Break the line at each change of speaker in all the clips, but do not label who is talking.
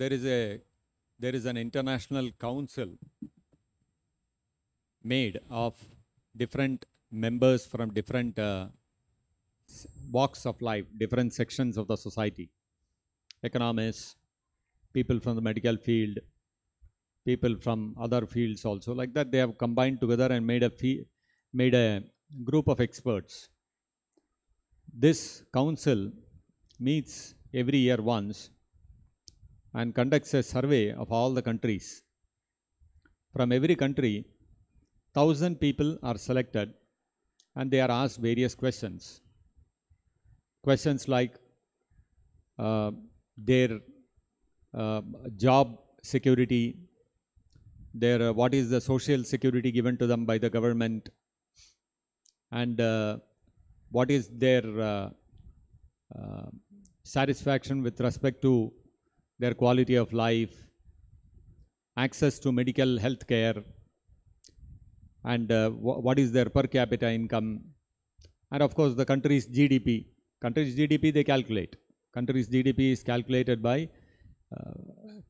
there is a there is an international council made of different members from different uh, walks of life, different sections of the society, economists, people from the medical field, people from other fields also. Like that, they have combined together and made a made a group of experts. This council meets every year once and conducts a survey of all the countries. From every country, 1000 people are selected and they are asked various questions. Questions like uh, their uh, job security, their uh, what is the social security given to them by the government, and uh, what is their uh, uh, satisfaction with respect to their quality of life, access to medical health care, and uh, what is their per capita income, and of course the country's GDP. Country's GDP they calculate. Country's GDP is calculated by uh,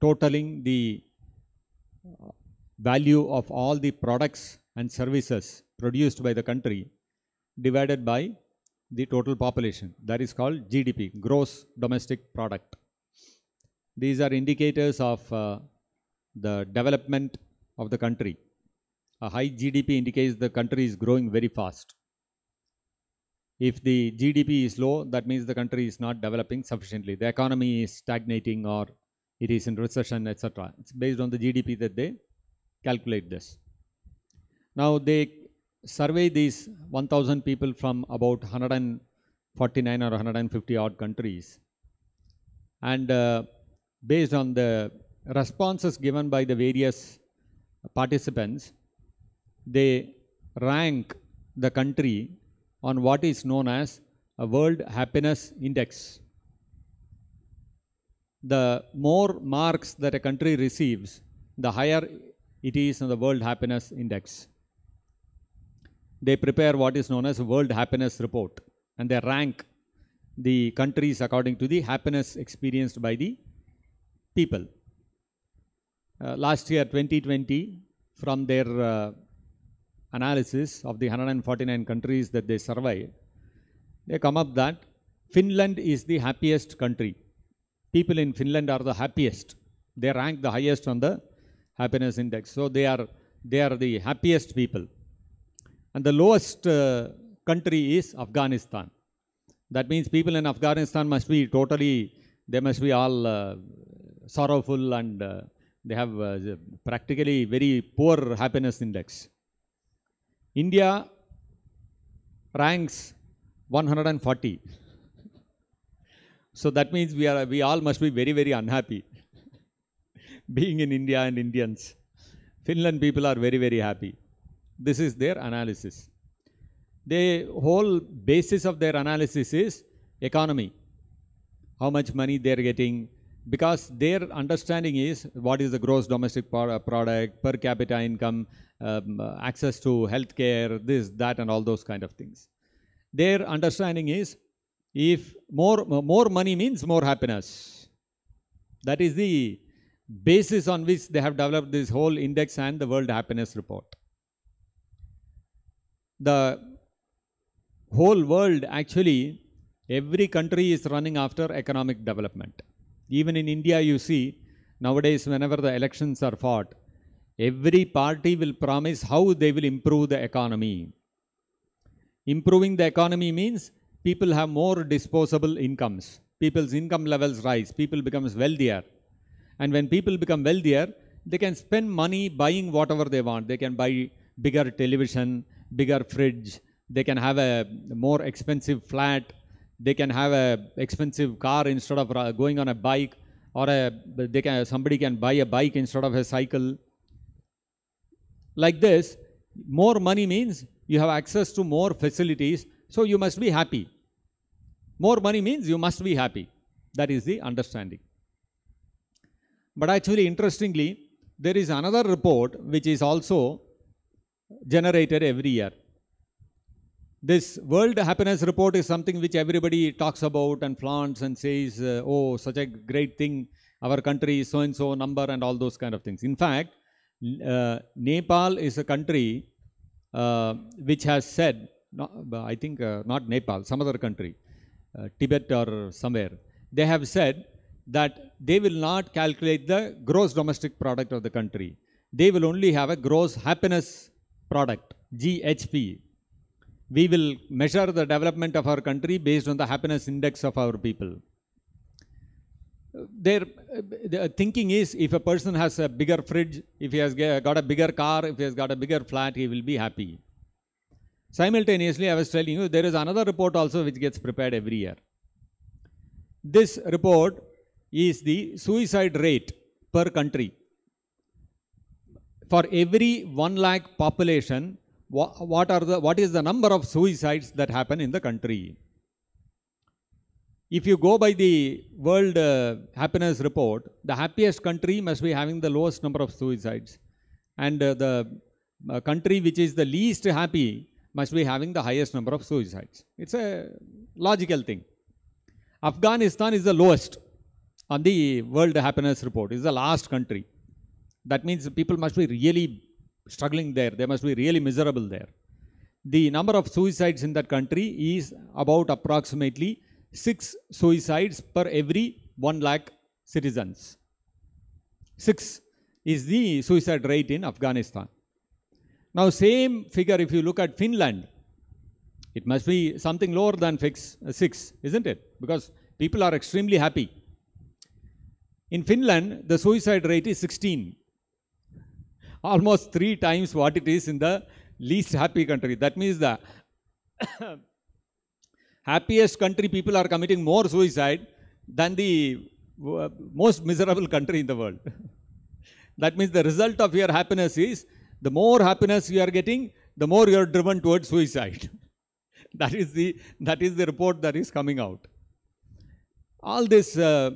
totaling the uh, value of all the products and services produced by the country divided by the total population. That is called GDP, gross domestic product. These are indicators of uh, the development of the country. A high GDP indicates the country is growing very fast. If the GDP is low, that means the country is not developing sufficiently. The economy is stagnating or it is in recession, etc. It's based on the GDP that they calculate this. Now they survey these 1,000 people from about 149 or 150 odd countries and uh, based on the responses given by the various participants, they rank the country on what is known as a World Happiness Index. The more marks that a country receives, the higher it is on the World Happiness Index. They prepare what is known as a World Happiness Report and they rank the countries according to the happiness experienced by the people. Uh, last year 2020 from their uh, analysis of the 149 countries that they survey, they come up that Finland is the happiest country. People in Finland are the happiest. They rank the highest on the happiness index. So they are, they are the happiest people. And the lowest uh, country is Afghanistan. That means people in Afghanistan must be totally, they must be all uh, sorrowful and uh, they have uh, practically very poor happiness index. India ranks 140. so that means we, are, we all must be very, very unhappy being in India and Indians. Finland people are very, very happy. This is their analysis. The whole basis of their analysis is economy. How much money they are getting, because their understanding is what is the gross domestic product, per capita income, um, access to healthcare, this, that, and all those kind of things. Their understanding is if more, more money means more happiness. That is the basis on which they have developed this whole index and the World Happiness Report. The whole world actually, every country is running after economic development. Even in India, you see, nowadays, whenever the elections are fought, every party will promise how they will improve the economy. Improving the economy means people have more disposable incomes. People's income levels rise. People becomes wealthier. And when people become wealthier, they can spend money buying whatever they want. They can buy bigger television, bigger fridge. They can have a more expensive flat they can have a expensive car instead of going on a bike or a, they can, somebody can buy a bike instead of a cycle. Like this, more money means you have access to more facilities, so you must be happy. More money means you must be happy. That is the understanding. But actually, interestingly, there is another report which is also generated every year. This World Happiness Report is something which everybody talks about and flaunts and says, uh, oh, such a great thing, our country is so-and-so number and all those kind of things. In fact, uh, Nepal is a country uh, which has said, I think uh, not Nepal, some other country, uh, Tibet or somewhere, they have said that they will not calculate the gross domestic product of the country. They will only have a gross happiness product, GHP, we will measure the development of our country based on the happiness index of our people. Their, thinking is if a person has a bigger fridge, if he has got a bigger car, if he has got a bigger flat, he will be happy. Simultaneously, I was telling you, there is another report also which gets prepared every year. This report is the suicide rate per country. For every 1 lakh population, what are the what is the number of suicides that happen in the country if you go by the world uh, happiness report the happiest country must be having the lowest number of suicides and uh, the uh, country which is the least happy must be having the highest number of suicides it's a logical thing afghanistan is the lowest on the world happiness report is the last country that means people must be really struggling there. They must be really miserable there. The number of suicides in that country is about approximately 6 suicides per every 1 lakh citizens. 6 is the suicide rate in Afghanistan. Now same figure if you look at Finland, it must be something lower than fix, 6, isn't it? Because people are extremely happy. In Finland, the suicide rate is 16 almost three times what it is in the least happy country. That means the happiest country people are committing more suicide than the uh, most miserable country in the world. that means the result of your happiness is the more happiness you are getting, the more you are driven towards suicide. that, is the, that is the report that is coming out. All this, uh,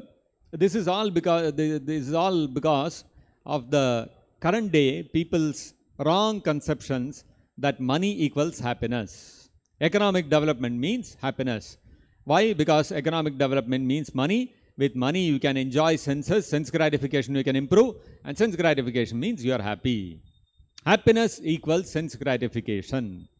this is all because, this is all because of the current day people's wrong conceptions that money equals happiness. Economic development means happiness. Why? Because economic development means money. With money, you can enjoy senses, sense gratification you can improve, and sense gratification means you are happy. Happiness equals sense gratification.